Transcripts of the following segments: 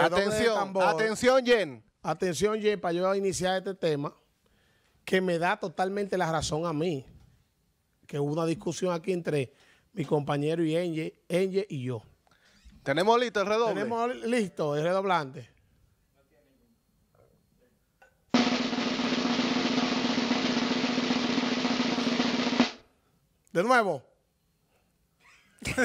atención, atención, Jen. Atención, Jen, para yo iniciar este tema, que me da totalmente la razón a mí. Que hubo una discusión aquí entre mi compañero y Enge y yo. ¿Tenemos listo el redoblante Tenemos listo el redoblante. De nuevo.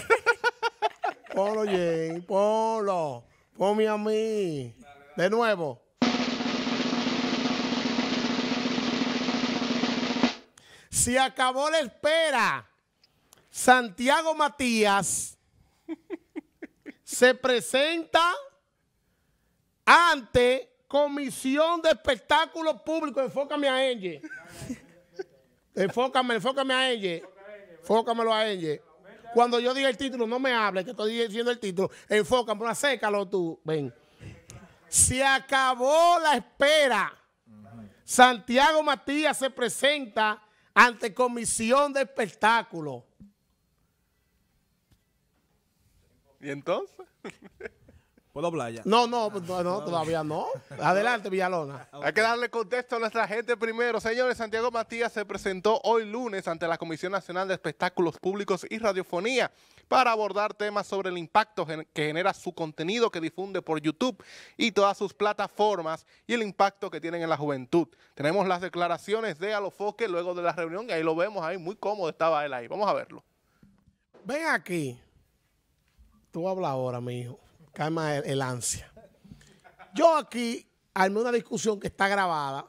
Polo, Jen, polo. Ponme a mí. De nuevo. Se acabó la espera. Santiago Matías se presenta ante Comisión de Espectáculos Públicos. Enfócame a él. Enfócame, enfócame a Enge. Enfócamelo a Enge. Cuando yo diga el título, no me hable que estoy diciendo el título. Enfócame, acércalo tú. Ven. Se acabó la espera. Santiago Matías se presenta ante comisión de espectáculo. ¿Y entonces? ¿Puedo playa? No, pues, no, no, todavía no. Adelante, Villalona. Ah, Hay que darle contexto a nuestra gente primero. Señores, Santiago Matías se presentó hoy lunes ante la Comisión Nacional de Espectáculos Públicos y Radiofonía para abordar temas sobre el impacto que genera su contenido que difunde por YouTube y todas sus plataformas y el impacto que tienen en la juventud. Tenemos las declaraciones de Alofoque luego de la reunión y ahí lo vemos, ahí muy cómodo estaba él ahí. Vamos a verlo. Ven aquí. Tú habla ahora, mi hijo calma el, ansia. Yo aquí armé una discusión que está grabada,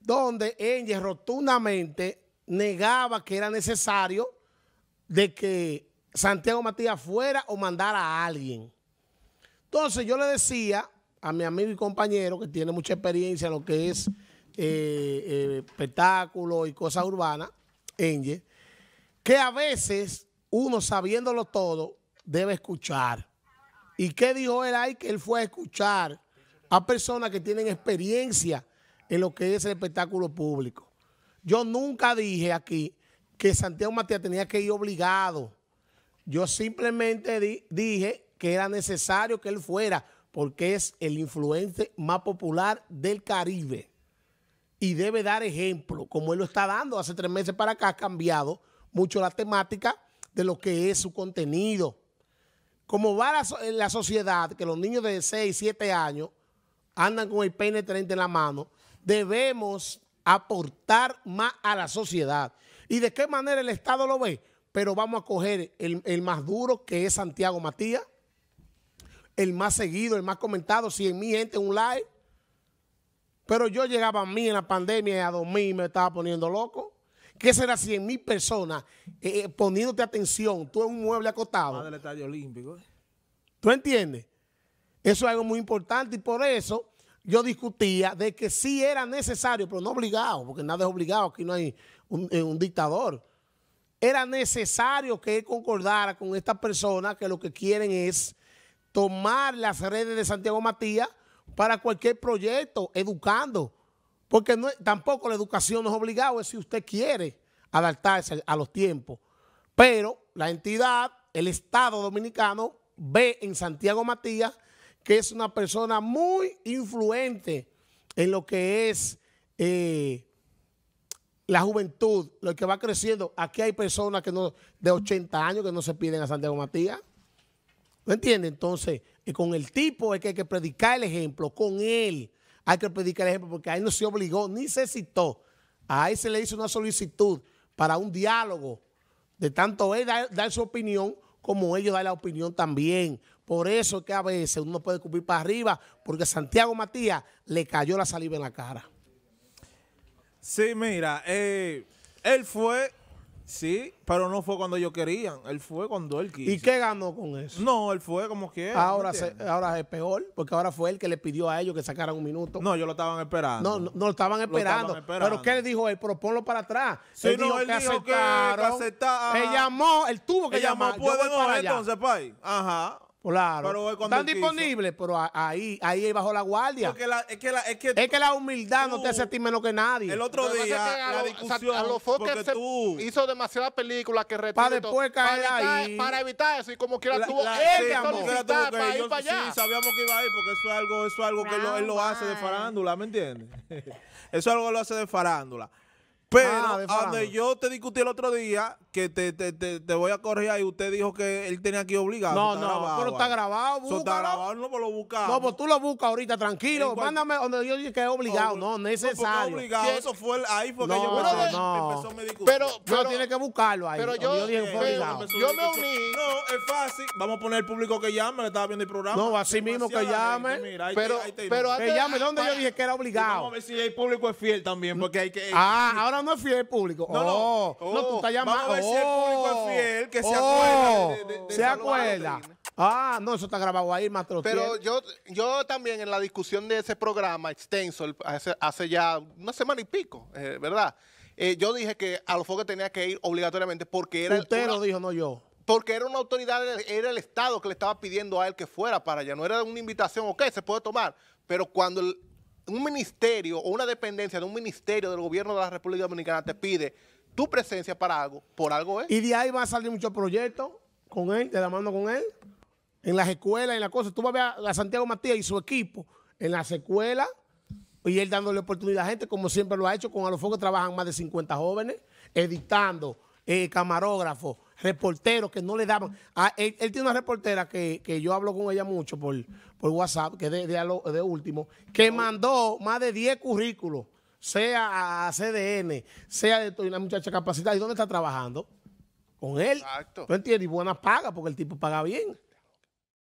donde Enge rotundamente negaba que era necesario de que Santiago Matías fuera o mandara a alguien. Entonces yo le decía a mi amigo y compañero que tiene mucha experiencia en lo que es eh, eh, espectáculo y cosas urbanas, Enge, que a veces uno sabiéndolo todo debe escuchar. ¿Y qué dijo él ahí? Que él fue a escuchar a personas que tienen experiencia en lo que es el espectáculo público. Yo nunca dije aquí que Santiago Matías tenía que ir obligado. Yo simplemente dije que era necesario que él fuera porque es el influente más popular del Caribe y debe dar ejemplo, como él lo está dando hace tres meses para acá, ha cambiado mucho la temática de lo que es su contenido como va eh, la, sociedad, que los niños de 6, 7 años andan con el peine 30 en la mano, debemos aportar más a la sociedad. ¿Y de qué manera el Estado lo ve? Pero vamos a coger el, más duro, que es Santiago Matías, el más seguido, el más comentado, Si mi gente en un live. Pero yo llegaba a mí en la pandemia y a dormir me estaba poniendo loco. ¿Qué será 100 mil personas eh, eh, poniéndote atención? Tú es un mueble acotado. del estadio olímpico. Eh. ¿Tú entiendes? Eso es algo muy importante y por eso yo discutía de que sí era necesario, pero no obligado, porque nada es obligado, aquí no hay un, eh, un dictador. Era necesario que él concordara con estas personas que lo que quieren es tomar las redes de Santiago Matías para cualquier proyecto, educando. Porque tampoco la educación no es obligado, es si usted quiere adaptarse a los tiempos. Pero la entidad, el Estado Dominicano, ve en Santiago Matías que es una persona muy influente en lo que es eh, la juventud, lo que va creciendo. Aquí hay personas que no, de 80 años que no se piden a Santiago Matías. ¿No entiende? Entonces, eh, con el tipo es que hay que predicar el ejemplo, con él hay que predicar el ejemplo porque ahí no se obligó ni se citó. A se le hizo una solicitud para un diálogo de tanto él dar, su opinión como ellos dar la opinión también. Por eso que a veces uno puede cubrir para arriba porque Santiago Matías le cayó la saliva en la cara. Sí, mira, eh, él fue Sí, pero no fue cuando ellos querían, él fue cuando él quiso. ¿Y qué ganó con eso? No, él fue como quiera. Ahora, se, ahora es peor, porque ahora fue él que le pidió a ellos que sacaran un minuto. No, yo lo estaban esperando. No, no, lo, estaban esperando. Pero ¿qué le dijo él? ponlo para atrás. Sí, no, él que dijo Que, Él llamó, él tuvo que él llamó, llamar. pueden entonces, pai. Ajá. Claro. Eh, Están disponibles, pero ahí, ahí bajo la guardia. La, es, que la, es, que es, que la, humildad no te hace sentir menos que nadie. El otro día, la, discusión. a los se hizo demasiadas películas que retiró. Para después caer evitar, Para evitar eso y como quiera tuvo ella solicitar para ir para allá. Sí, sabíamos que iba a ir porque eso es algo, eso algo que él, lo hace de farándula, ¿me entiendes? eso es algo que lo hace de farándula. Pero ah, donde yo te discutí el otro día, que te, te, te, te voy a correr y usted dijo que él tenía que ir obligado. No, no, pero está grabado. no pues lo No, pues tú lo buscas ahorita, tranquilo. Mándame donde yo dije que es obligado. No, necesario. Eso fue ahí porque yo me, no, empezó a Pero, pero no, tiene que buscarlo ahí. yo, dije obligado. Yo me uní. No, es fácil. Vamos a poner el público que llame, le estaba viendo el programa. No, así mismo que llame. pero, pero que llame, donde yo dije que era obligado? Vamos a ver si el público es fiel también, porque hay que. Ah, ahora no es fiel el público. No, no. Oh. No, tú estás llamando si el público es oh. fiel, que se acuerda. Oh. se acuerda. Ah, no, eso está grabado ahí, maestro. Pero yo, yo también en la discusión de ese programa extenso, hace, ya una semana y pico, eh, ¿verdad? Eh, yo dije que a los focos tenía que ir obligatoriamente porque era, Usted dijo, no yo. porque era una autoridad, era- el Estado que le estaba pidiendo a él que fuera para allá. No era una invitación, ok, se puede tomar, pero cuando un ministerio o una dependencia de un ministerio del gobierno de la República Dominicana te pide tu presencia para algo, por algo es. Y de ahí van a salir muchos proyectos con él, de la mano con él, en las escuelas, en las cosas. Tú vas a ver a Santiago Matías y su equipo en las escuelas y él dándole oportunidad a gente, como siempre lo ha hecho, con a los trabajan más de 50 jóvenes, editando, eh, camarógrafos, reporteros que no le daban. Ah, él, tiene una reportera que, yo hablo con ella mucho por, WhatsApp, que es de, de, último, que mandó más de 10 currículos sea a CDN, sea de una muchacha capacitada, ¿y dónde está trabajando? Con él. Exacto. ¿Tú entiendes? Y buena paga, porque el tipo paga bien.